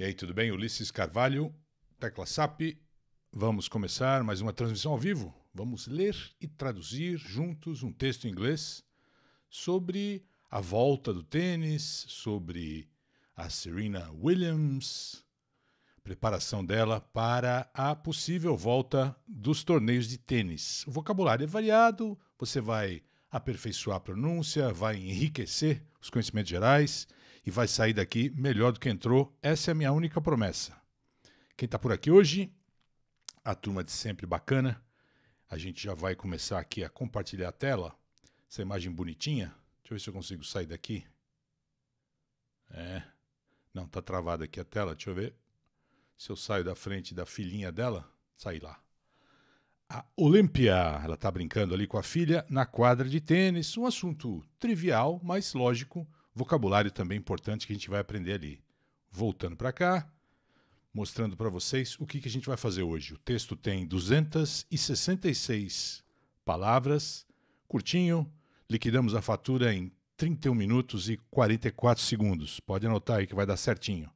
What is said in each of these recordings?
E aí, tudo bem? Ulisses Carvalho, tecla SAP. Vamos começar mais uma transmissão ao vivo. Vamos ler e traduzir juntos um texto em inglês sobre a volta do tênis, sobre a Serena Williams, preparação dela para a possível volta dos torneios de tênis. O vocabulário é variado, você vai aperfeiçoar a pronúncia, vai enriquecer os conhecimentos gerais vai sair daqui melhor do que entrou. Essa é a minha única promessa. Quem está por aqui hoje, a turma de sempre bacana. A gente já vai começar aqui a compartilhar a tela. Essa imagem bonitinha. Deixa eu ver se eu consigo sair daqui. É. Não, tá travada aqui a tela. Deixa eu ver se eu saio da frente da filhinha dela. Saí lá. A Olímpia, ela tá brincando ali com a filha na quadra de tênis. Um assunto trivial, mas lógico Vocabulário também importante que a gente vai aprender ali. Voltando para cá, mostrando para vocês o que, que a gente vai fazer hoje. O texto tem 266 palavras, curtinho, liquidamos a fatura em 31 minutos e 44 segundos. Pode anotar aí que vai dar certinho.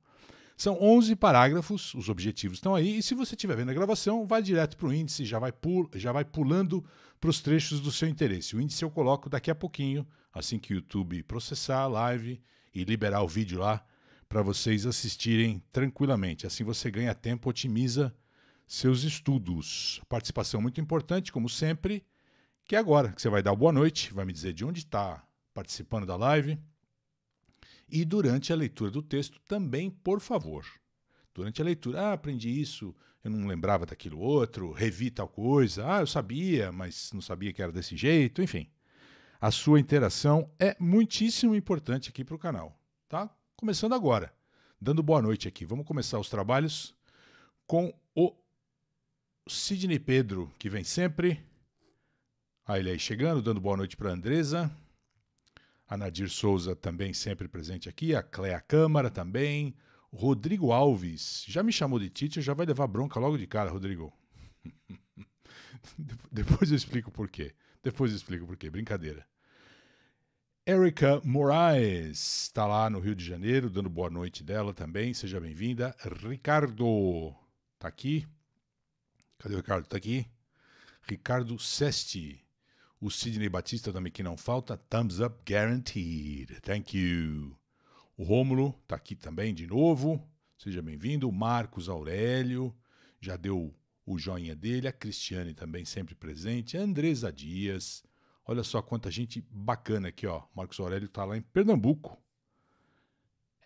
São 11 parágrafos, os objetivos estão aí, e se você estiver vendo a gravação, vai direto para o índice, já vai, pul já vai pulando para os trechos do seu interesse. O índice eu coloco daqui a pouquinho, assim que o YouTube processar a live e liberar o vídeo lá, para vocês assistirem tranquilamente. Assim você ganha tempo, otimiza seus estudos. Participação muito importante, como sempre, que é agora, que você vai dar boa noite, vai me dizer de onde está participando da live e durante a leitura do texto também, por favor. Durante a leitura, ah, aprendi isso, eu não lembrava daquilo outro, revi tal coisa, ah, eu sabia, mas não sabia que era desse jeito, enfim. A sua interação é muitíssimo importante aqui para o canal, tá? Começando agora, dando boa noite aqui. Vamos começar os trabalhos com o Sidney Pedro, que vem sempre. Ah, ele aí chegando, dando boa noite para Andresa a Nadir Souza também sempre presente aqui, a Cléa Câmara também, Rodrigo Alves, já me chamou de Tite, já vai levar bronca logo de cara, Rodrigo. Depois eu explico por quê. Depois eu explico por quê, brincadeira. Erika Moraes está lá no Rio de Janeiro, dando boa noite dela também, seja bem-vinda. Ricardo está aqui. Cadê o Ricardo? Está aqui. Ricardo Sesti o Sidney Batista também que não falta. Thumbs up guaranteed. Thank you. O Rômulo está aqui também de novo. Seja bem-vindo. O Marcos Aurélio já deu o joinha dele. A Cristiane também sempre presente. A Andresa Dias. Olha só quanta gente bacana aqui, ó. Marcos Aurélio está lá em Pernambuco.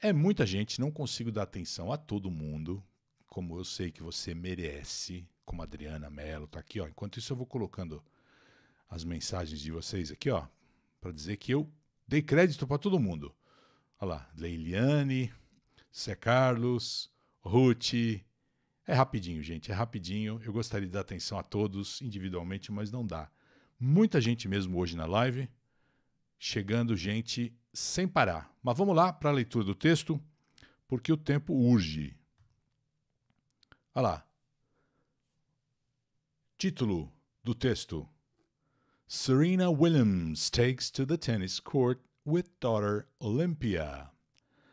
É muita gente, não consigo dar atenção a todo mundo, como eu sei que você merece, como a Adriana Mello está aqui, ó. Enquanto isso eu vou colocando as mensagens de vocês aqui, ó, para dizer que eu dei crédito para todo mundo. Olha lá, Leiliane, Zé Carlos, Ruth. É rapidinho, gente, é rapidinho. Eu gostaria de dar atenção a todos individualmente, mas não dá. Muita gente mesmo hoje na live, chegando gente sem parar. Mas vamos lá para a leitura do texto, porque o tempo urge. Olha lá. Título do texto Serena Williams takes to the tennis court with daughter Olympia.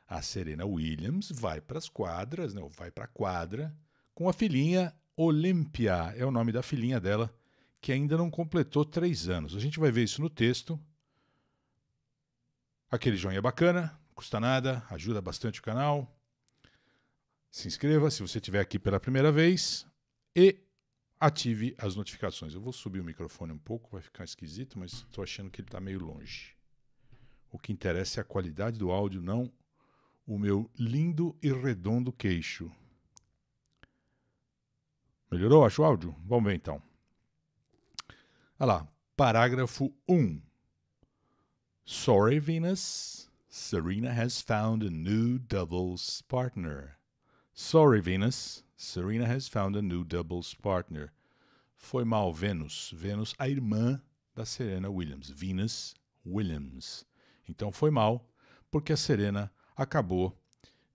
A Serena Williams vai para as quadras, né, vai para a quadra com a filhinha Olympia, é o nome da filhinha dela, que ainda não completou três anos. A gente vai ver isso no texto. Aquele joinha bacana, custa nada, ajuda bastante o canal. Se inscreva se você estiver aqui pela primeira vez. E ative as notificações. Eu vou subir o microfone um pouco, vai ficar esquisito, mas estou achando que ele está meio longe. O que interessa é a qualidade do áudio, não o meu lindo e redondo queixo. Melhorou, acho, o áudio? Vamos ver então. Olha lá, parágrafo 1. Sorry, Venus. Serena has found a new doubles partner. Sorry, Venus. Serena has found a new doubles partner. Foi mal Venus. Venus, a irmã da Serena Williams. Venus Williams. Então foi mal, porque a Serena acabou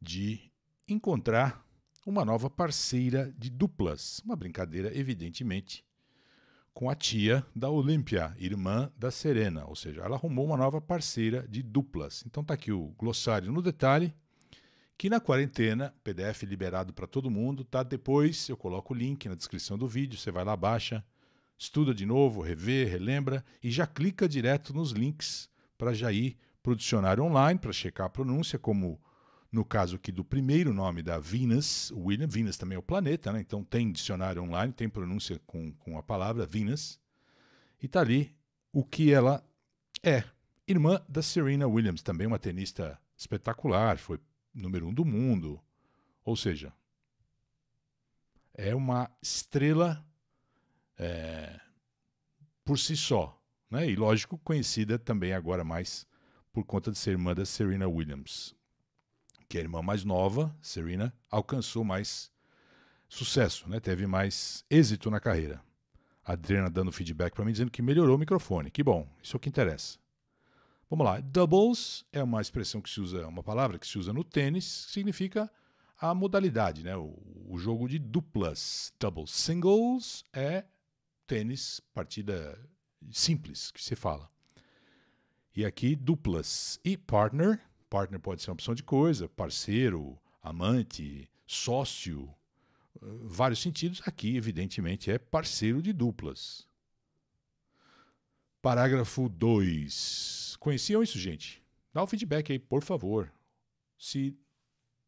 de encontrar uma nova parceira de duplas. Uma brincadeira, evidentemente, com a tia da Olímpia, irmã da Serena. Ou seja, ela arrumou uma nova parceira de duplas. Então tá aqui o glossário no detalhe que na quarentena, PDF liberado para todo mundo, tá? Depois eu coloco o link na descrição do vídeo, você vai lá, baixa, estuda de novo, revê, relembra e já clica direto nos links para já ir para o dicionário online para checar a pronúncia, como no caso aqui do primeiro nome da Venus, William, Venus também é o planeta, né? Então tem dicionário online, tem pronúncia com, com a palavra Venus. E tá ali o que ela é. Irmã da Serena Williams, também uma tenista espetacular, foi número um do mundo. Ou seja, é uma estrela é, por si só. Né? E, lógico, conhecida também agora mais por conta de ser irmã da Serena Williams, que é a irmã mais nova, Serena, alcançou mais sucesso, né? teve mais êxito na carreira. A Adriana dando feedback para mim, dizendo que melhorou o microfone. Que bom, isso é o que interessa. Vamos lá. Doubles é uma expressão que se usa, é uma palavra que se usa no tênis, que significa a modalidade, né? O, o, jogo de duplas. Doubles. Singles é tênis, partida simples que se fala. E aqui duplas. E partner. Partner pode ser uma opção de coisa, parceiro, amante, sócio, eh, vários sentidos. Aqui, evidentemente, é parceiro de duplas. Parágrafo 2 conheciam isso, gente? Dá o feedback aí, por favor. Se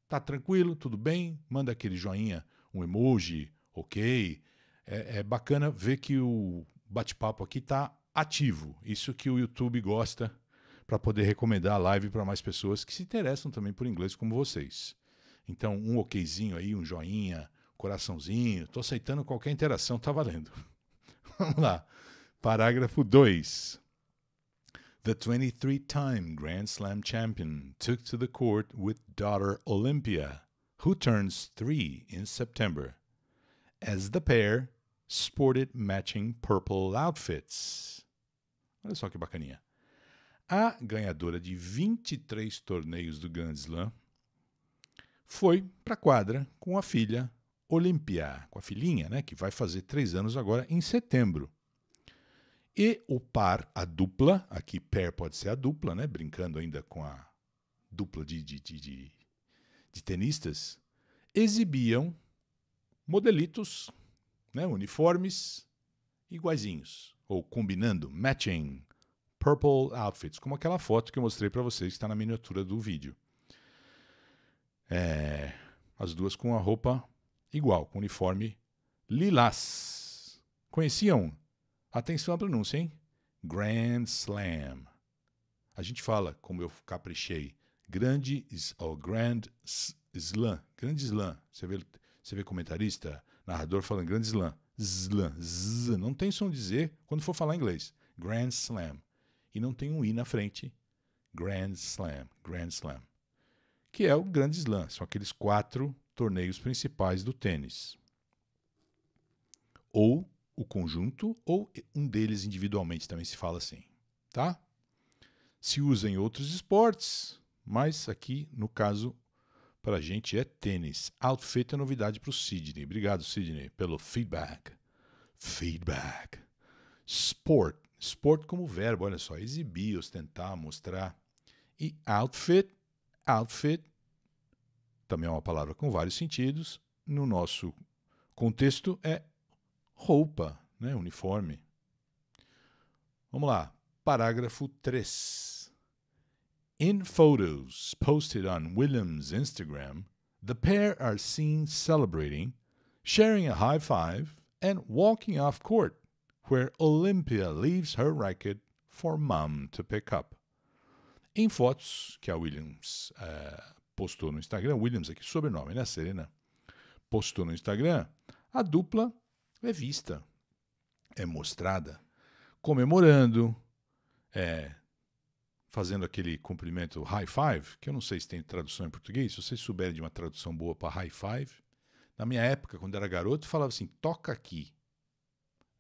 tá tranquilo, tudo bem, manda aquele joinha, um emoji, ok. É, é bacana ver que o bate-papo aqui tá ativo. Isso que o YouTube gosta para poder recomendar a live para mais pessoas que se interessam também por inglês como vocês. Então, um okzinho aí, um joinha, coraçãozinho, tô aceitando qualquer interação, tá valendo. Vamos lá. Parágrafo 2. The 23 time Grand Slam champion took to the court with daughter Olympia, who turns three in September, as the pair sported matching purple outfits. Olha só que bacaninha. A ganhadora de 23 torneios do Grand Slam foi para a quadra com a filha Olympia, com a filhinha, né, que vai fazer três anos agora em setembro. E o par, a dupla, aqui pair pode ser a dupla, né? brincando ainda com a dupla de, de, de, de, de tenistas, exibiam modelitos, né? uniformes iguaizinhos, ou combinando, matching, purple outfits, como aquela foto que eu mostrei para vocês que está na miniatura do vídeo. É, as duas com a roupa igual, com uniforme lilás. Conheciam Atenção à pronúncia, hein? Grand Slam. A gente fala, como eu caprichei, grande ou Grand Slam. Grande Slam. Você vê, você vê comentarista, narrador falando Grande Slam. Slam. Z, não tem som de Z quando for falar inglês. Grand Slam. E não tem um I na frente. Grand Slam. Grand Slam. Que é o Grande Slam. São aqueles quatro torneios principais do tênis. Ou o conjunto ou um deles individualmente, também se fala assim, tá? Se usa em outros esportes, mas aqui, no caso, para a gente é tênis. Outfit é novidade para o Sidney. Obrigado, Sidney, pelo feedback. Feedback. Sport. Sport como verbo, olha só, exibir, ostentar, mostrar. E outfit, outfit, também é uma palavra com vários sentidos. No nosso contexto, é roupa, né, uniforme. Vamos lá, parágrafo 3. In photos posted on William's Instagram, the pair are seen celebrating, sharing a high five, and walking off court, where Olympia leaves her racket for mom to pick up. Em fotos que a Williams uh, postou no Instagram, Williams aqui, sobrenome, né, Serena? Postou no Instagram, a dupla é vista, é mostrada, comemorando, é, fazendo aquele cumprimento high five, que eu não sei se tem tradução em português, se vocês souberem de uma tradução boa para high five, na minha época, quando era garoto, falava assim, toca aqui.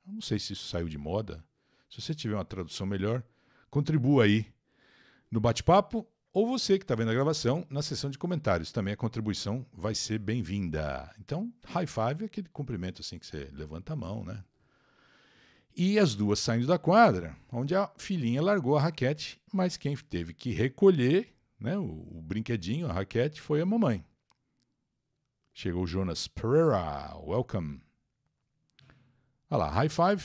Eu não sei se isso saiu de moda. Se você tiver uma tradução melhor, contribua aí no bate-papo ou você que está vendo a gravação na seção de comentários. Também a contribuição vai ser bem-vinda. Então, high five é aquele cumprimento assim que você levanta a mão, né? E as duas saindo da quadra, onde a filhinha largou a raquete, mas quem teve que recolher né, o, o brinquedinho, a raquete, foi a mamãe. Chegou Jonas Pereira, welcome. Olha lá, high five,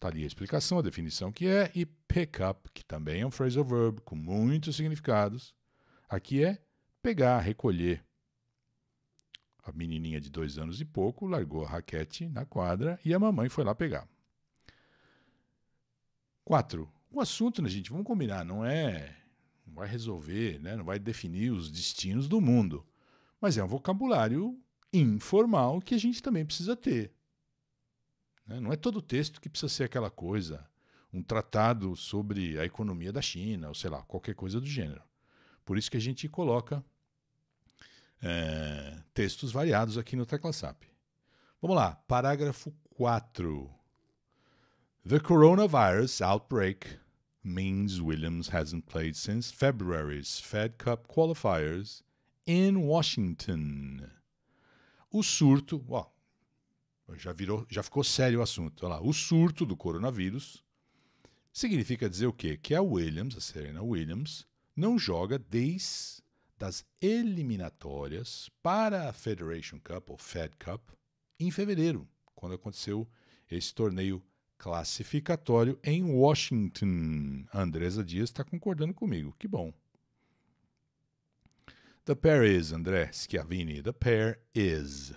tá ali a explicação, a definição que é, e up, que também é um phrasal verb com muitos significados. Aqui é pegar, recolher. A menininha de dois anos e pouco largou a raquete na quadra e a mamãe foi lá pegar. Quatro. O assunto, né, gente? Vamos combinar, não é. Não vai resolver, né? não vai definir os destinos do mundo. Mas é um vocabulário informal que a gente também precisa ter. Né. Não é todo texto que precisa ser aquela coisa um tratado sobre a economia da China, ou sei lá, qualquer coisa do gênero. Por isso que a gente coloca é, textos variados aqui no TeclaSap. Vamos lá, parágrafo 4. The coronavirus outbreak means Williams hasn't played since February's Fed Cup qualifiers in Washington. O surto, ó, já virou, já ficou sério o assunto. Olha lá, o surto do coronavírus Significa dizer o quê? Que a Williams, a Serena Williams, não joga desde as eliminatórias para a Federation Cup, ou Fed Cup, em fevereiro, quando aconteceu esse torneio classificatório em Washington. A Andresa Dias está concordando comigo, que bom. The pair is, André Schiavini, the pair is.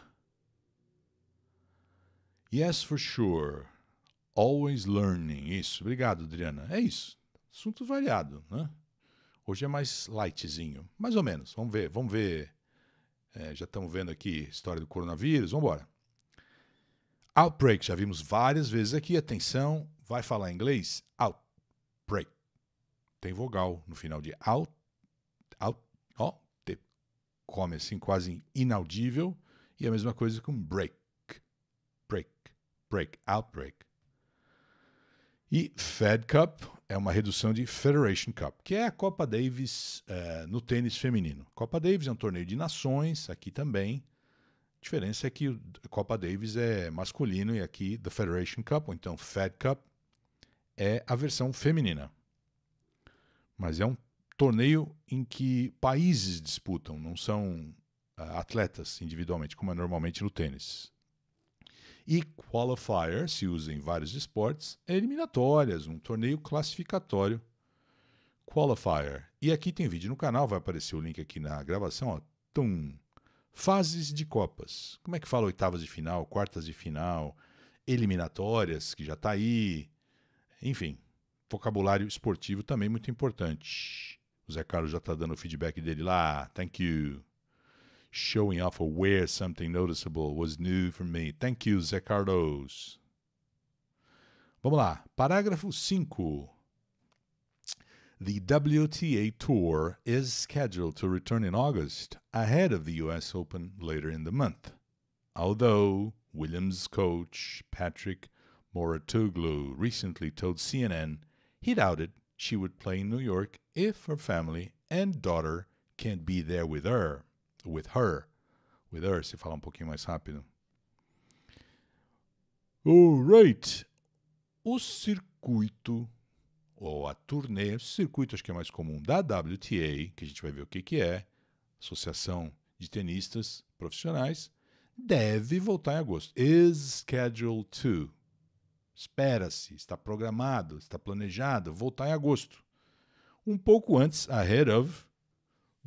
Yes, for sure. Always learning. Isso. Obrigado, Adriana. É isso. Assunto variado, né? Hoje é mais lightzinho. Mais ou menos. Vamos ver, vamos ver. É, já estamos vendo aqui história do coronavírus. Vamos embora. Outbreak, já vimos várias vezes aqui. Atenção, vai falar inglês? Outbreak. Tem vogal no final de out. out ó, te, come assim, quase inaudível. E a mesma coisa com break. Break. Break. Outbreak. E Fed Cup é uma redução de Federation Cup, que é a Copa Davis é, no tênis feminino. Copa Davis é um torneio de nações, aqui também. A diferença é que a Copa Davis é masculino e aqui The Federation Cup, ou então Fed Cup, é a versão feminina. Mas é um torneio em que países disputam, não são uh, atletas individualmente, como é normalmente no tênis. E qualifier se usa em vários esportes, é eliminatórias, um torneio classificatório. Qualifier. E aqui tem vídeo no canal, vai aparecer o link aqui na gravação. Ó. Tum. Fases de Copas. Como é que fala oitavas de final, quartas de final, eliminatórias, que já está aí. Enfim, vocabulário esportivo também muito importante. O Zé Carlos já está dando o feedback dele lá. Thank you. showing off or wear something noticeable was new for me. Thank you, Zé Carlos. Vamos lá. Parágrafo 5. The WTA Tour is scheduled to return in August, ahead of the US Open later in the month. Although Williams coach Patrick Moratoglou recently told CNN he doubted she would play in New York if her family and daughter can't be there with her. With her. With her, se falar um pouquinho mais rápido. Alright. O circuito, ou a turnê, o circuito acho que é mais comum, da WTA, que a gente vai ver o que, que é, Associação de Tenistas Profissionais, deve voltar em agosto. Is scheduled to. Espera-se, está programado, está planejado voltar em agosto. Um pouco antes, ahead of,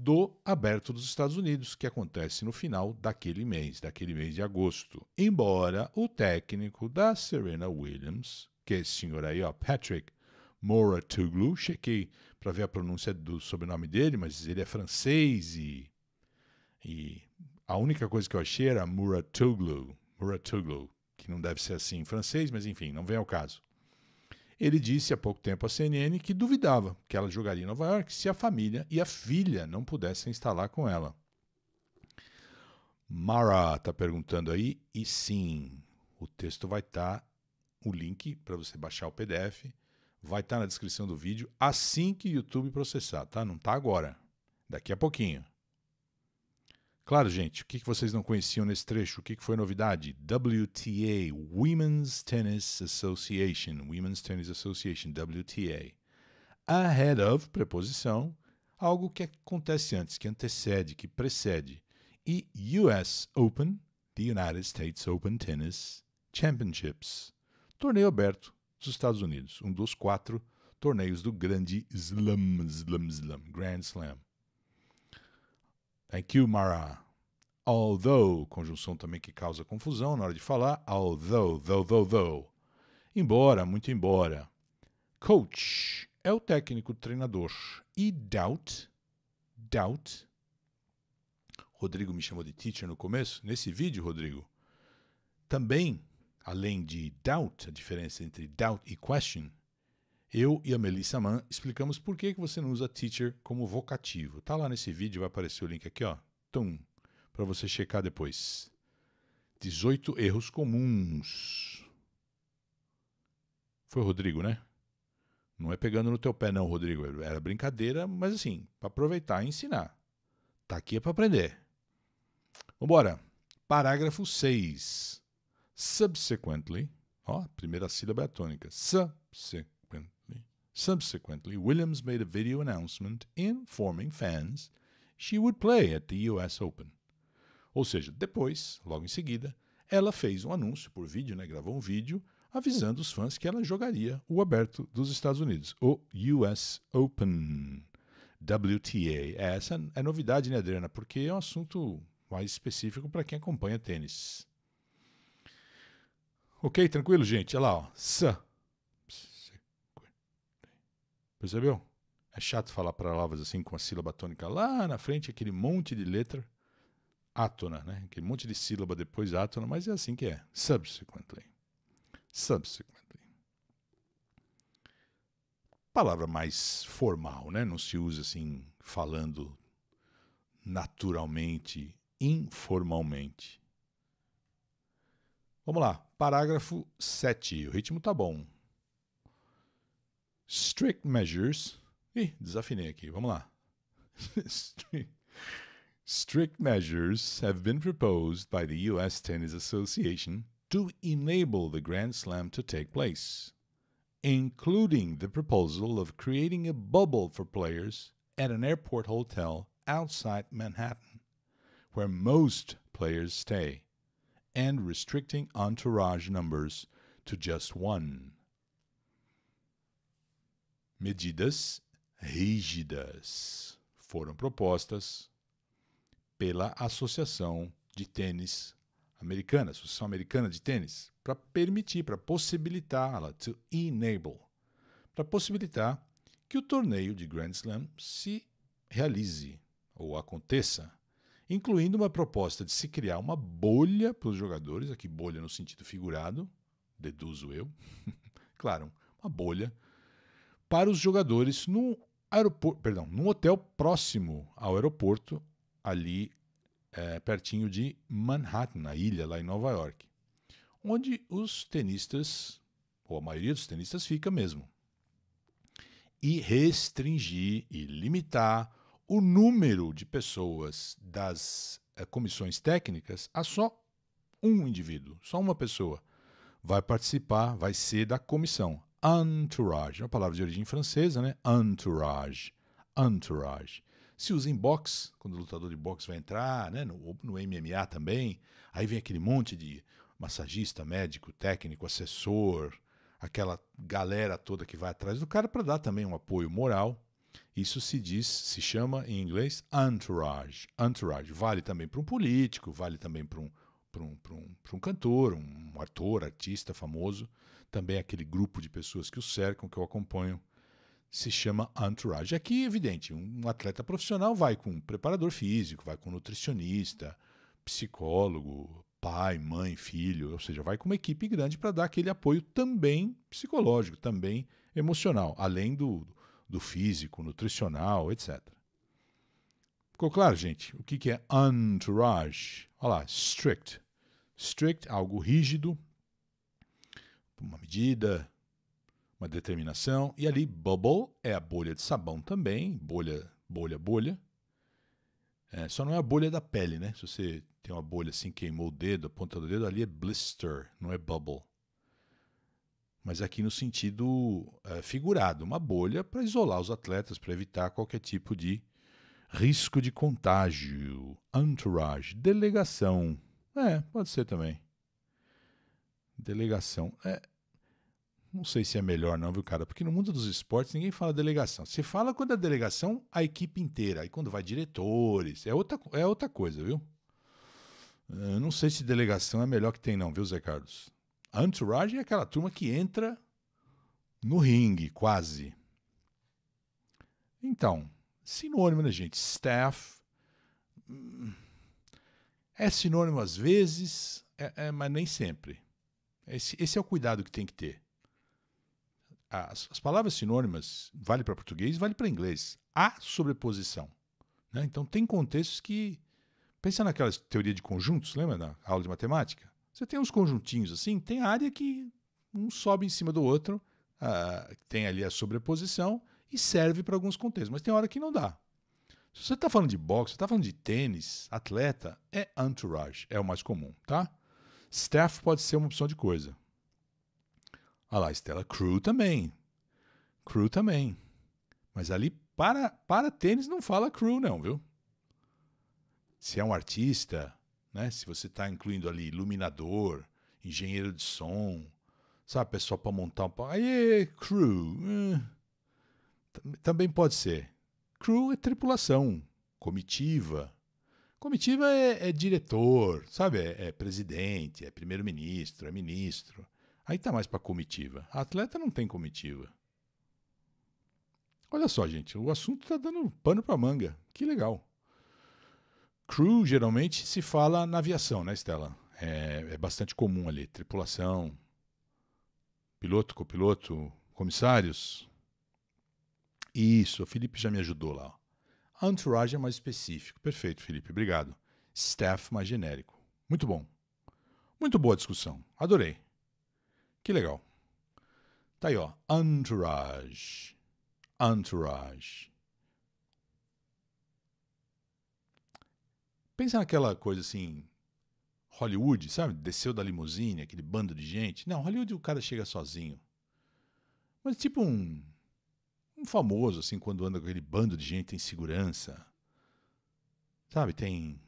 do Aberto dos Estados Unidos, que acontece no final daquele mês, daquele mês de agosto. Embora o técnico da Serena Williams, que é esse senhor aí, ó, Patrick Mouratoglou, chequei para ver a pronúncia do sobrenome dele, mas ele é francês e, e a única coisa que eu achei era Mouratoglou, Mouratoglou, que não deve ser assim em francês, mas enfim, não vem ao caso. Ele disse há pouco tempo à CNN que duvidava que ela jogaria em Nova York se a família e a filha não pudessem instalar com ela. Mara está perguntando aí, e sim, o texto vai estar, tá, o link para você baixar o PDF vai estar tá na descrição do vídeo assim que o YouTube processar, tá? Não está agora, daqui a pouquinho. Claro, gente, o que vocês não conheciam nesse trecho? O que foi novidade? WTA, Women's Tennis Association, Women's Tennis Association, WTA. Ahead of, preposição, algo que acontece antes, que antecede, que precede. E US Open, the United States Open Tennis Championships, torneio aberto dos Estados Unidos, um dos quatro torneios do grande Slam, Slam, Slam, Grand Slam. Thank you, Mara. Although, conjunção também que causa confusão na hora de falar. Although, though, though, though. Embora, muito embora. Coach é o técnico treinador. E doubt, doubt. Rodrigo me chamou de teacher no começo. Nesse vídeo, Rodrigo, também, além de doubt, a diferença entre doubt e question, eu e a Melissa Mann explicamos por que você não usa teacher como vocativo. Tá lá nesse vídeo, vai aparecer o link aqui, ó. Tum, para você checar depois. 18 erros comuns. Foi o Rodrigo, né? Não é pegando no teu pé, não, Rodrigo. Era brincadeira, mas assim, para aproveitar e ensinar. Tá aqui é para aprender. Vambora. Parágrafo 6. Subsequently. Ó, primeira sílaba é a tônica. Subsequently Subsequently, Williams made a video announcement informing fans she would play at the US Open. Ou seja, depois, logo em seguida, ela fez um anúncio por vídeo, né, gravou um vídeo avisando os fãs que ela jogaria o aberto dos Estados Unidos, o US Open. WTA. Essa é novidade, né, Adriana? Porque é um assunto mais específico para quem acompanha tênis. Ok, tranquilo, gente? Olha lá, ó. Percebeu? É chato falar palavras assim com a sílaba tônica lá na frente, aquele monte de letra átona, né? Aquele monte de sílaba depois átona, mas é assim que é. Subsequently. Subsequently. Palavra mais formal, né? Não se usa assim falando naturalmente, informalmente. Vamos lá, parágrafo 7. O ritmo tá bom. strict measures. Ih, desafinei aqui, vamos lá. strict measures have been proposed by the U.S. Tennis Association to enable the Grand Slam to take place, including the proposal of creating a bubble for players at an airport hotel outside Manhattan, where most players stay, and restricting entourage numbers to just one. Medidas rígidas foram propostas pela Associação de Tênis Americana, Associação Americana de Tênis, para permitir, para possibilitar, ela, to enable, para possibilitar que o torneio de Grand Slam se realize ou aconteça, incluindo uma proposta de se criar uma bolha para os jogadores, aqui bolha no sentido figurado, deduzo eu, claro, uma bolha para os jogadores num aeroporto, perdão, num hotel próximo ao aeroporto, ali é, pertinho de Manhattan, na ilha, lá em Nova York, onde os tenistas, ou a maioria dos tenistas, fica mesmo. E restringir e limitar o número de pessoas das é, comissões técnicas a só um indivíduo, só uma pessoa vai participar, vai ser da comissão entourage, é uma palavra de origem francesa, né? Entourage, entourage. Se usa em boxe, quando o lutador de boxe vai entrar, né? No, no MMA também. Aí vem aquele monte de massagista, médico, técnico, assessor, aquela galera toda que vai atrás do cara para dar também um apoio moral. Isso se diz, se chama em inglês entourage. Entourage vale também para um político, vale também para um, um, um, um cantor, um ator, artista famoso também aquele grupo de pessoas que o cercam, que o acompanham, se chama entourage. Aqui, evidente, um atleta profissional vai com um preparador físico, vai com um nutricionista, psicólogo, pai, mãe, filho, ou seja, vai com uma equipe grande para dar aquele apoio também psicológico, também emocional, além do, do físico, nutricional, etc. Ficou claro, gente? O que, que é entourage? Olha lá, strict. Strict, algo rígido, uma medida, uma determinação, e ali bubble é a bolha de sabão também, bolha, bolha, bolha. É, só não é a bolha da pele, né? Se você tem uma bolha assim, queimou o dedo, a ponta do dedo, ali é blister, não é bubble. Mas aqui no sentido é, figurado, uma bolha para isolar os atletas, para evitar qualquer tipo de risco de contágio, entourage, delegação. É, pode ser também. Delegação. É, não sei se é melhor, não, viu, cara? Porque no mundo dos esportes ninguém fala delegação. Você fala quando é delegação, a equipe inteira. Aí quando vai diretores, é outra, é outra coisa, viu? Eu não sei se delegação é melhor que tem, não, viu, Zé Carlos? A entourage é aquela turma que entra no ringue, quase. Então, sinônimo, né, gente? Staff. É sinônimo às vezes, é, é, mas nem sempre. Esse, esse é o cuidado que tem que ter. As, as palavras sinônimas vale para português, vale para inglês. Há sobreposição. Né? Então tem contextos que pensa naquela teoria de conjuntos, lembra da aula de matemática? Você tem uns conjuntinhos assim, tem área que um sobe em cima do outro, uh, tem ali a sobreposição e serve para alguns contextos, mas tem hora que não dá. Se você está falando de boxe, está falando de tênis, atleta, é entourage, é o mais comum, tá? Staff pode ser uma opção de coisa. Ah lá, Stella, crew também. Crew também. Mas ali, para, para tênis, não fala crew, não, viu? Se é um artista, né? Se você está incluindo ali iluminador, engenheiro de som, sabe, pessoal para montar um. Aí, crew. Eh. Também pode ser. Crew é tripulação, comitiva, Comitiva é, é diretor, sabe? É, é presidente, é primeiro-ministro, é ministro. Aí tá mais para comitiva. A atleta não tem comitiva. Olha só, gente, o assunto tá dando pano para manga. Que legal. Crew geralmente se fala na aviação, né, Estela? É, é bastante comum ali. Tripulação, piloto, copiloto, comissários. Isso, o Felipe já me ajudou lá. Entourage é mais específico. Perfeito, Felipe. Obrigado. Staff mais genérico. Muito bom. Muito boa discussão. Adorei. Que legal. Tá aí, ó. Entourage. Entourage. Pensa naquela coisa assim. Hollywood, sabe? Desceu da limusine, aquele bando de gente. Não, Hollywood o cara chega sozinho. Mas tipo um um famoso, assim, quando anda com aquele bando de gente em segurança. Sabe, tem.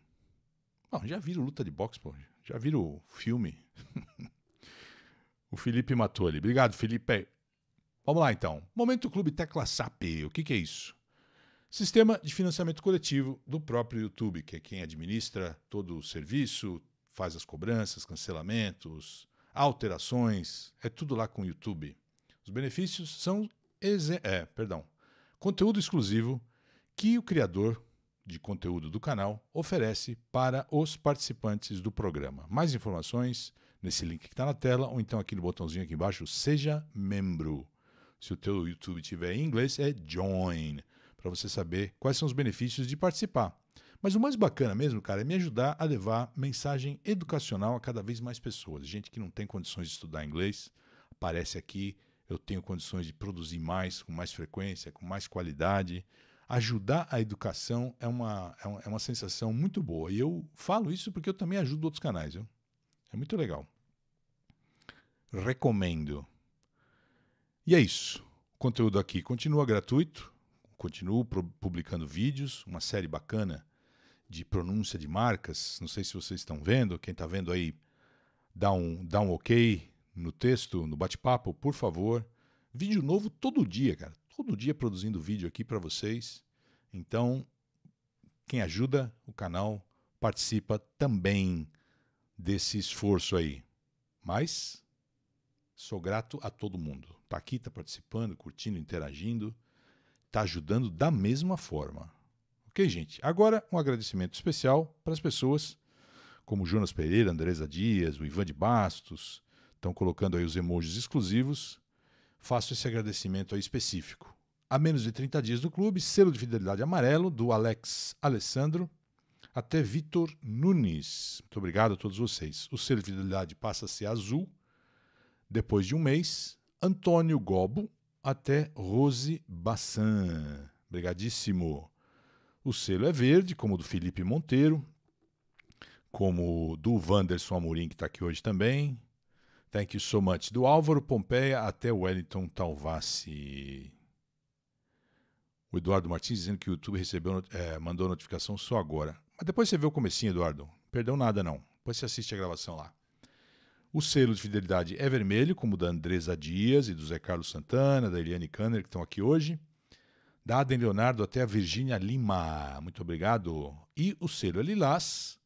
Bom, já viram luta de boxe, pô. Já viram o filme. o Felipe matou ele. Obrigado, Felipe. Vamos lá então. Momento Clube Tecla SAP. O que, que é isso? Sistema de financiamento coletivo do próprio YouTube, que é quem administra todo o serviço, faz as cobranças, cancelamentos, alterações, é tudo lá com o YouTube. Os benefícios são é, perdão, conteúdo exclusivo que o criador de conteúdo do canal oferece para os participantes do programa. Mais informações nesse link que está na tela ou então aqui no botãozinho aqui embaixo, seja membro. Se o teu YouTube tiver em inglês é join, para você saber quais são os benefícios de participar. Mas o mais bacana mesmo, cara, é me ajudar a levar mensagem educacional a cada vez mais pessoas. Gente que não tem condições de estudar inglês aparece aqui eu tenho condições de produzir mais, com mais frequência, com mais qualidade. Ajudar a educação é uma, é uma, é uma sensação muito boa. E eu falo isso porque eu também ajudo outros canais. Viu? É muito legal. Recomendo. E é isso. O conteúdo aqui continua gratuito. Continuo publicando vídeos, uma série bacana de pronúncia de marcas. Não sei se vocês estão vendo. Quem está vendo aí, dá um, dá um ok no texto, no bate-papo, por favor. Vídeo novo todo dia, cara. Todo dia produzindo vídeo aqui para vocês. Então, quem ajuda o canal participa também desse esforço aí. Mas sou grato a todo mundo. Tá aqui, tá participando, curtindo, interagindo, tá ajudando da mesma forma. Ok, gente? Agora, um agradecimento especial para as pessoas como Jonas Pereira, Andresa Dias, o Ivan de Bastos, Estão colocando aí os emojis exclusivos. Faço esse agradecimento aí específico. A menos de 30 dias do clube, selo de fidelidade amarelo do Alex Alessandro até Vitor Nunes. Muito obrigado a todos vocês. O selo de fidelidade passa a ser azul depois de um mês. Antônio Gobo até Rose Bassan. Obrigadíssimo. O selo é verde, como o do Felipe Monteiro, como o do Wanderson Amorim, que está aqui hoje também, Thank you so much. Do Álvaro Pompeia até Wellington Talvassi. O Eduardo Martins dizendo que o YouTube recebeu, é, mandou notificação só agora. Mas depois você vê o comecinho, Eduardo. Perdeu nada, não. Depois você assiste a gravação lá. O selo de fidelidade é vermelho, como o da Andresa Dias e do Zé Carlos Santana, da Eliane Kanner, que estão aqui hoje. Da Aden Leonardo até a Virgínia Lima. Muito obrigado. E o selo é lilás,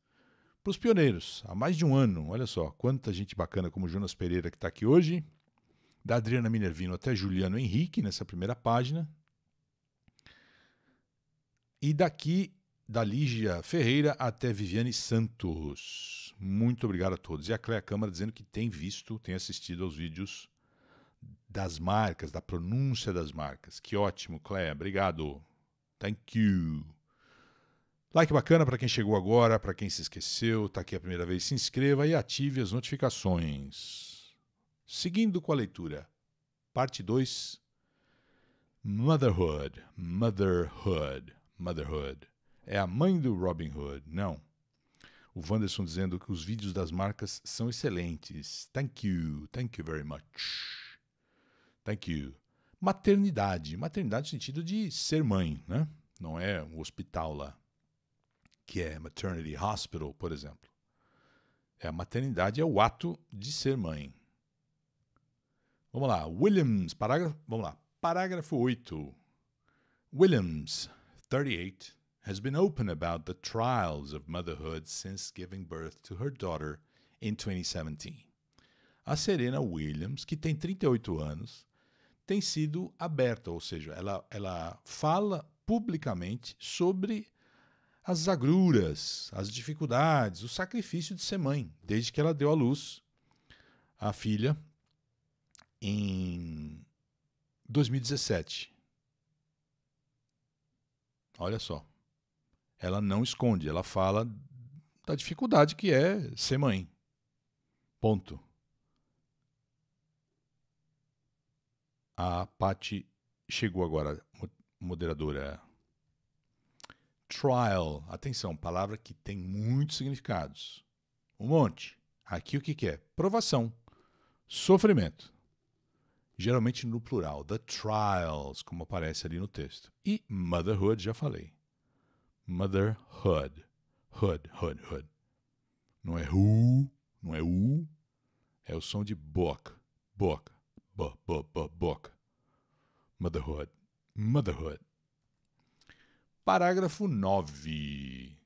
para os pioneiros, há mais de um ano. Olha só, quanta gente bacana como Jonas Pereira que está aqui hoje, da Adriana Minervino até Juliano Henrique nessa primeira página. E daqui da Lígia Ferreira até Viviane Santos. Muito obrigado a todos. E a Cléa Câmara dizendo que tem visto, tem assistido aos vídeos das marcas, da pronúncia das marcas. Que ótimo, Cléa. Obrigado. Thank you. Like bacana para quem chegou agora, para quem se esqueceu, está aqui a primeira vez, se inscreva e ative as notificações. Seguindo com a leitura, parte 2: Motherhood, Motherhood, Motherhood. É a mãe do Robin Hood, não. O Wanderson dizendo que os vídeos das marcas são excelentes. Thank you, thank you very much. Thank you. Maternidade. Maternidade no sentido de ser mãe, né? Não é um hospital lá que é Maternity Hospital, por exemplo. É, a maternidade é o ato de ser mãe. Vamos lá, Williams, parágrafo, vamos lá, parágrafo 8. Williams, 38, has been open about the trials of motherhood since giving birth to her daughter in 2017. A Serena Williams, que tem 38 anos, tem sido aberta, ou seja, ela, ela fala publicamente sobre as agruras, as dificuldades, o sacrifício de ser mãe, desde que ela deu à luz a filha em 2017. Olha só. Ela não esconde, ela fala da dificuldade que é ser mãe. Ponto. A Pati chegou agora, moderadora trial. Atenção, palavra que tem muitos significados. Um monte. Aqui o que, que é? Provação, sofrimento. Geralmente no plural, the trials, como aparece ali no texto. E motherhood, já falei. Motherhood. Hood, hood, hood. Não é who, não é u, é o som de boca, boca, bo, bo, bo, boca. Motherhood, motherhood. Parágrafo 9.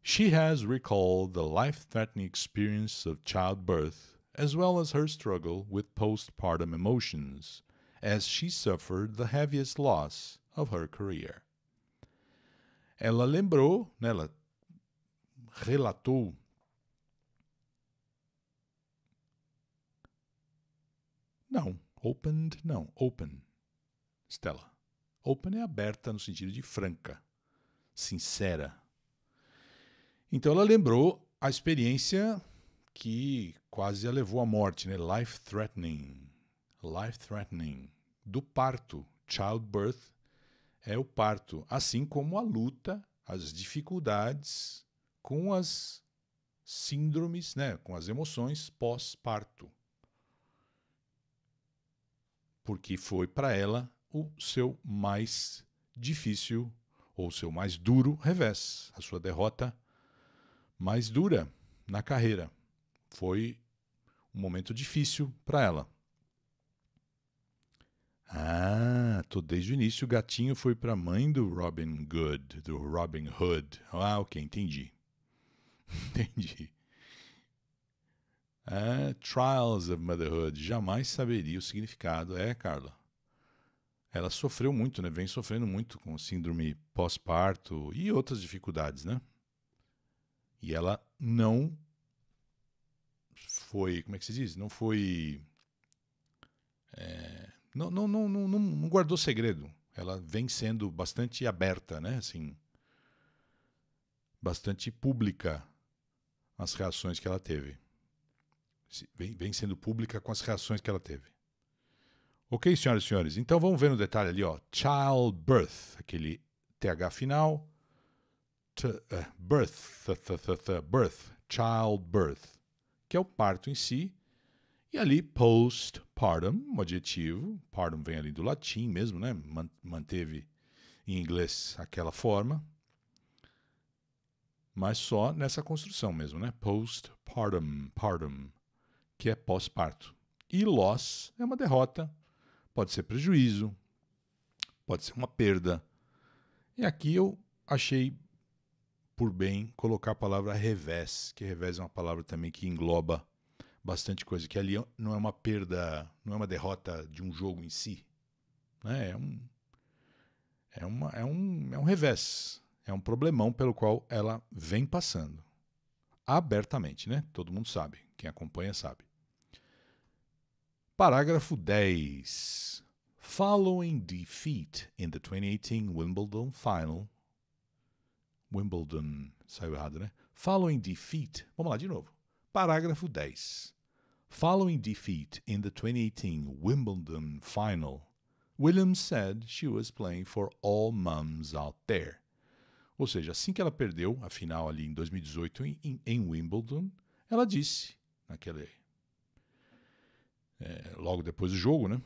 She has recalled the life threatening experience of childbirth, as well as her struggle with postpartum emotions, as she suffered the heaviest loss of her career. Ela lembrou, né, ela relatou. Não, opened, não, open. Stella. Open é aberta no sentido de franca sincera. Então ela lembrou a experiência que quase a levou à morte, né? Life threatening. Life threatening. Do parto. Childbirth é o parto. Assim como a luta, as dificuldades com as síndromes, né? Com as emoções pós-parto. Porque foi para ela o seu mais difícil ou seu mais duro revés, a sua derrota mais dura na carreira. Foi um momento difícil para ela. Ah, tô desde o início. O gatinho foi para a mãe do Robin Good, do Robin Hood. Ah, ok, entendi. entendi. Ah, Trials of Motherhood. Jamais saberia o significado. É, Carla ela sofreu muito, né? Vem sofrendo muito com síndrome pós-parto e outras dificuldades, né? E ela não foi, como é que se diz? Não foi é, não, não, não, não, não guardou segredo. Ela vem sendo bastante aberta, né? Assim, bastante pública as reações que ela teve. Vem, vem sendo pública com as reações que ela teve. Ok, senhoras e senhores? Então vamos ver no detalhe ali, ó. Childbirth, aquele TH final. T, uh, birth, th, th, th, birth, childbirth, que é o parto em si. E ali, postpartum, um adjetivo. Partum vem ali do latim mesmo, né? Manteve em inglês aquela forma. Mas só nessa construção mesmo, né? Postpartum, partum, que é pós-parto. E loss é uma derrota Pode ser prejuízo, pode ser uma perda. E aqui eu achei por bem colocar a palavra revés, que revés é uma palavra também que engloba bastante coisa, que ali não é uma perda, não é uma derrota de um jogo em si. Né? É, um, é, uma, é, um, é um revés, é um problemão pelo qual ela vem passando. Abertamente, né? Todo mundo sabe, quem acompanha sabe. Parágrafo 10. Following defeat in the 2018 Wimbledon final. Wimbledon saiu errado, né? Following defeat. Vamos lá de novo. Parágrafo 10. Following defeat in the 2018 Wimbledon final, Williams said she was playing for all mums out there. Ou seja, assim que ela perdeu a final ali em 2018 em, em Wimbledon, ela disse naquele é, logo depois do jogo, né?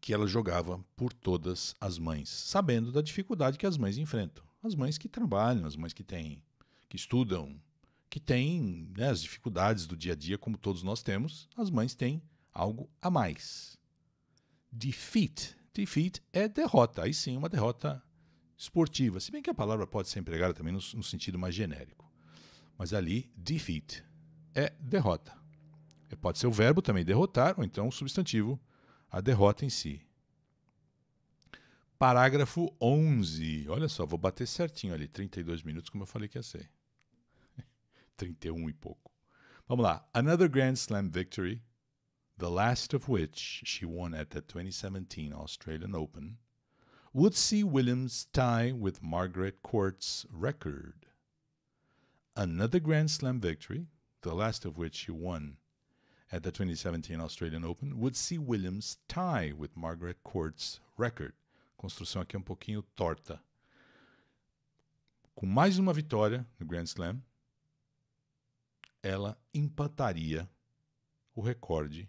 que ela jogava por todas as mães, sabendo da dificuldade que as mães enfrentam. As mães que trabalham, as mães que têm, que estudam, que têm né, as dificuldades do dia a dia, como todos nós temos, as mães têm algo a mais. Defeat. Defeat é derrota, aí sim, uma derrota esportiva. Se bem que a palavra pode ser empregada também no, no sentido mais genérico. Mas ali, defeat é derrota. É, pode ser o verbo também derrotar, ou então o substantivo a derrota em si. Parágrafo 11. Olha só, vou bater certinho ali, 32 minutos, como eu falei que ia ser. 31 e pouco. Vamos lá. Another Grand Slam victory, the last of which she won at the 2017 Australian Open, would see Williams tie with Margaret Court's record. Another Grand Slam victory, the last of which she won at the 2017 Australian Open would see Williams tie with Margaret Court's record. Construção aqui é um pouquinho torta. Com mais uma vitória no Grand Slam, ela empataria o recorde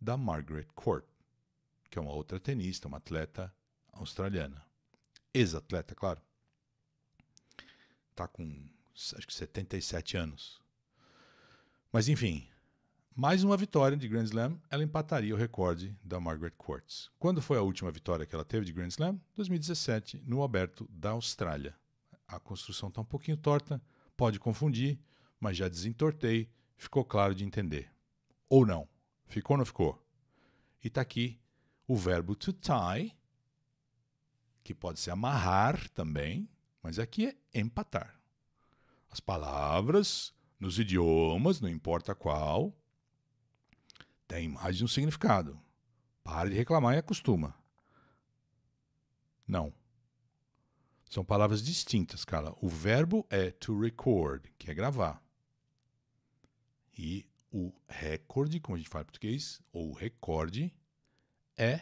da Margaret Court, que é uma outra tenista, uma atleta australiana. Ex-atleta, claro. Está com acho que 77 anos. Mas enfim, mais uma vitória de Grand Slam, ela empataria o recorde da Margaret Quartz. Quando foi a última vitória que ela teve de Grand Slam? 2017, no Aberto da Austrália. A construção está um pouquinho torta, pode confundir, mas já desentortei, ficou claro de entender. Ou não. Ficou ou não ficou? E está aqui o verbo to tie, que pode ser amarrar também, mas aqui é empatar. As palavras nos idiomas, não importa qual, a é imagem de um significado. Para de reclamar e acostuma. Não. São palavras distintas, cara. O verbo é to record, que é gravar. E o recorde, como a gente fala em português, ou recorde, é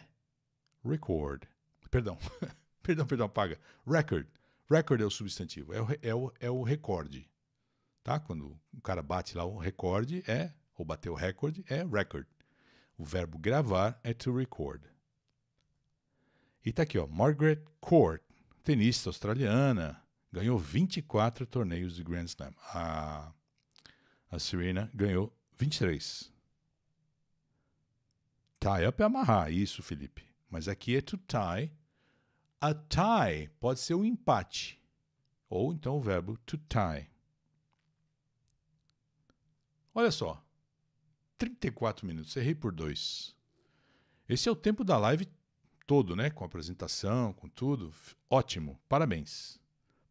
record. Perdão. perdão, perdão, apaga. Record. Record é o substantivo, é o, é o, é o recorde. Tá? Quando o cara bate lá o recorde, é, ou bateu o recorde, é record. O verbo gravar é to record. E tá aqui, ó, Margaret Court, tenista australiana, ganhou 24 torneios de Grand Slam. A, a Serena ganhou 23. Tie up é amarrar, isso, Felipe. Mas aqui é to tie. A tie pode ser o um empate. Ou então o verbo to tie. Olha só, 34 minutos, errei por dois. Esse é o tempo da live todo, né? Com apresentação, com tudo. Ótimo, parabéns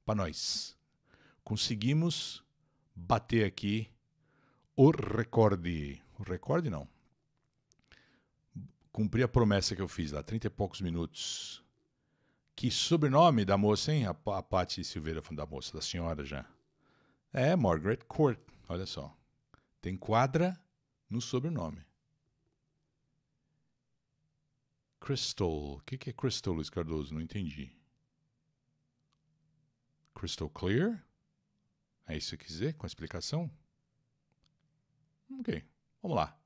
para nós. Conseguimos bater aqui o recorde. O recorde não. Cumpri a promessa que eu fiz lá, 30 e poucos minutos. Que sobrenome da moça, hein? A, a Paty Silveira da moça, da senhora já. É, Margaret Court, olha só. Tem quadra no sobrenome. Crystal. O que é Crystal, Luiz Cardoso? Não entendi. Crystal clear? É isso que dizer com a explicação? Ok, vamos lá.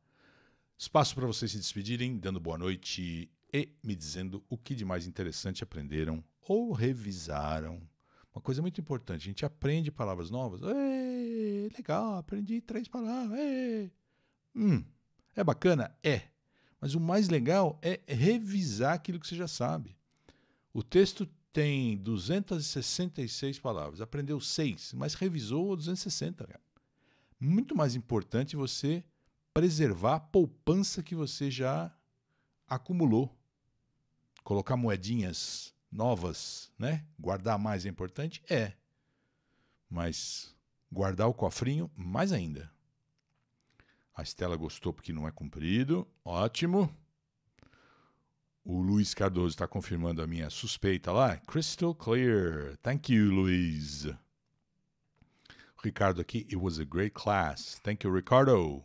Espaço para vocês se despedirem, dando boa noite e me dizendo o que de mais interessante aprenderam ou revisaram. Uma coisa muito importante, a gente aprende palavras novas. Ei, legal, aprendi três palavras. Ei. Hum, é bacana? É. Mas o mais legal é revisar aquilo que você já sabe. O texto tem 266 palavras, aprendeu 6, mas revisou 260. Cara. Muito mais importante você preservar a poupança que você já acumulou. Colocar moedinhas novas, né? Guardar mais é importante? É. Mas guardar o cofrinho mais ainda. A Estela gostou porque não é cumprido. Ótimo. O Luiz Cardoso está confirmando a minha suspeita lá. Crystal clear. Thank you, Luiz. Ricardo aqui. It was a great class. Thank you, Ricardo.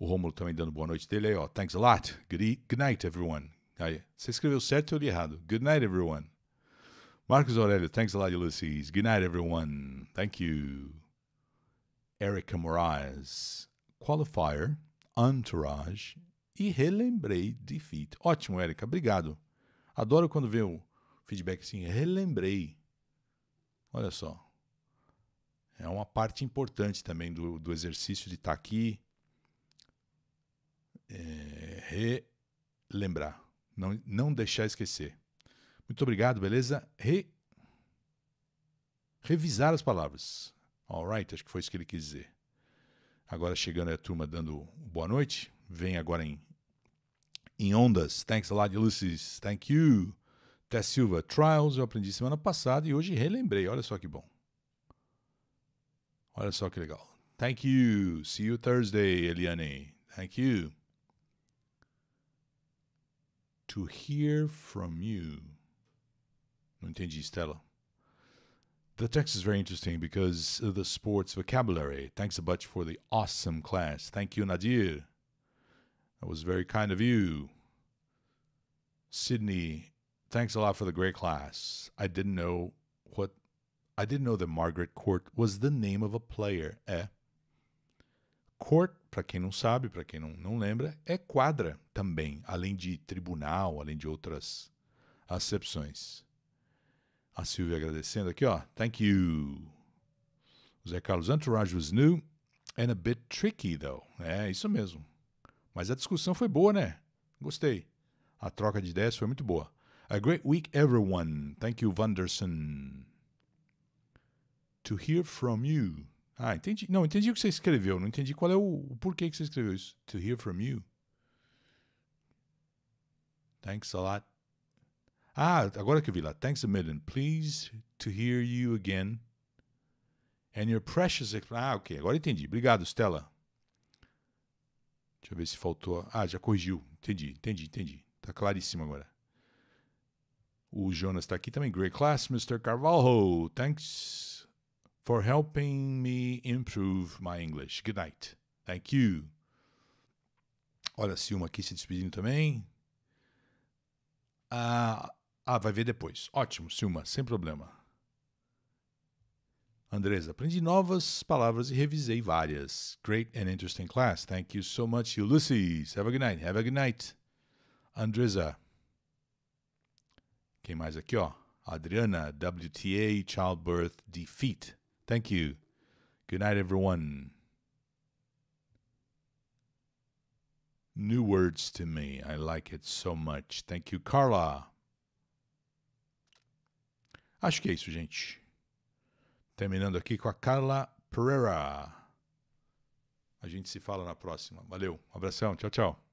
O Romulo também dando boa noite dele aí, ó. Thanks a lot. Good, good night, everyone. Aí, você escreveu certo ou de errado? Good night, everyone. Marcos Aurélio, thanks a lot, Ulysses. Good night, everyone. Thank you. Erica Moraes. Qualifier, Entourage e relembrei Defeat. Ótimo, Érica, obrigado. Adoro quando vê o feedback assim, relembrei. Olha só. É uma parte importante também do, do exercício de estar tá aqui. É, relembrar. Não, não deixar esquecer. Muito obrigado, beleza? Re, revisar as palavras. Alright, acho que foi isso que ele quis dizer. Agora chegando a turma dando boa noite. Vem agora em, em ondas. Thanks a lot, Ulysses. Thank you. Tess Silva, Trials, eu aprendi semana passada e hoje relembrei. Olha só que bom. Olha só que legal. Thank you. See you Thursday, Eliane. Thank you. To hear from you. Não entendi, Stella. The text is very interesting because of the sports vocabulary. Thanks a bunch for the awesome class. Thank you, Nadir. That was very kind of you. Sydney, thanks a lot for the great class. I didn't know what I didn't know that Margaret Court was the name of a player. É. Court, para quem não sabe, para quem não, não lembra, é quadra também, além de tribunal, além de outras acepções. A Silvia agradecendo aqui, ó. Thank you. O Zé Carlos Entourage was new and a bit tricky, though. É, isso mesmo. Mas a discussão foi boa, né? Gostei. A troca de ideias foi muito boa. A great week, everyone. Thank you, Vanderson. To hear from you. Ah, entendi. Não, entendi o que você escreveu. Não entendi qual é o, o porquê que você escreveu isso. To hear from you. Thanks a lot. Ah, agora que eu vi lá. Thanks a million. Pleased to hear you again. And your precious. Ah, ok. Agora entendi. Obrigado, Stella. Deixa eu ver se faltou. Ah, já corrigiu. Entendi, entendi, entendi. Tá claríssimo agora. O Jonas está aqui também. Great class, Mr. Carvalho. Thanks for helping me improve my English. Good night. Thank you. Olha, Silma aqui se despedindo também. Ah, ah, vai ver depois. Ótimo, Silma, sem problema. Andresa, aprendi novas palavras e revisei várias. Great and interesting class. Thank you so much, Ulysses. Have a good night. Have a good night. Andresa. Quem mais aqui, ó? Adriana, WTA childbirth defeat. Thank you. Good night, everyone. New words to me. I like it so much. Thank you, Carla. Acho que é isso, gente. Terminando aqui com a Carla Pereira. A gente se fala na próxima. Valeu, um abração, tchau, tchau.